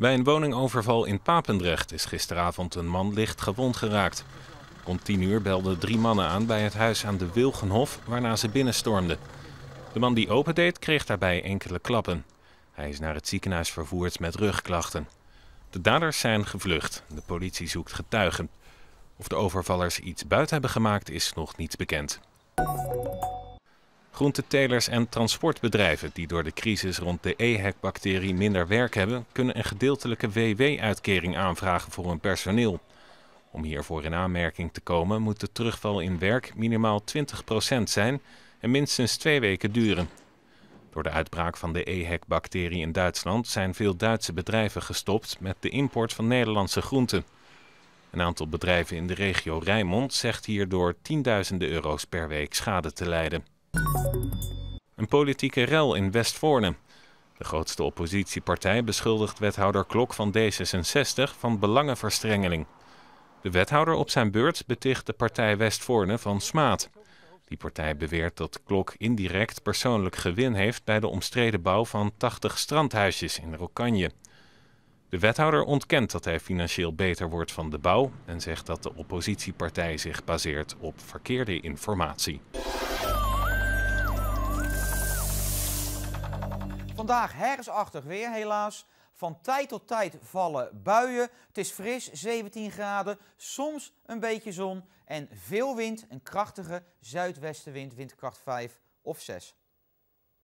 Bij een woningoverval in Papendrecht is gisteravond een man licht gewond geraakt. Om tien uur belden drie mannen aan bij het huis aan de Wilgenhof, waarna ze binnenstormden. De man die opendeed kreeg daarbij enkele klappen. Hij is naar het ziekenhuis vervoerd met rugklachten. De daders zijn gevlucht. De politie zoekt getuigen. Of de overvallers iets buiten hebben gemaakt is nog niet bekend. Groentetelers en transportbedrijven die door de crisis rond de EHEC-bacterie minder werk hebben, kunnen een gedeeltelijke WW-uitkering aanvragen voor hun personeel. Om hiervoor in aanmerking te komen moet de terugval in werk minimaal 20% zijn en minstens twee weken duren. Door de uitbraak van de EHEC-bacterie in Duitsland zijn veel Duitse bedrijven gestopt met de import van Nederlandse groenten. Een aantal bedrijven in de regio Rijnmond zegt hierdoor tienduizenden euro's per week schade te lijden. Een politieke rel in Westvoorne. De grootste oppositiepartij beschuldigt wethouder Klok van D66 van belangenverstrengeling. De wethouder op zijn beurt beticht de partij Westvoorne van smaad. Die partij beweert dat Klok indirect persoonlijk gewin heeft bij de omstreden bouw van 80 strandhuisjes in Rokanje. De wethouder ontkent dat hij financieel beter wordt van de bouw en zegt dat de oppositiepartij zich baseert op verkeerde informatie. Vandaag hersachtig weer helaas. Van tijd tot tijd vallen buien. Het is fris, 17 graden, soms een beetje zon en veel wind. Een krachtige zuidwestenwind, windkracht 5 of 6.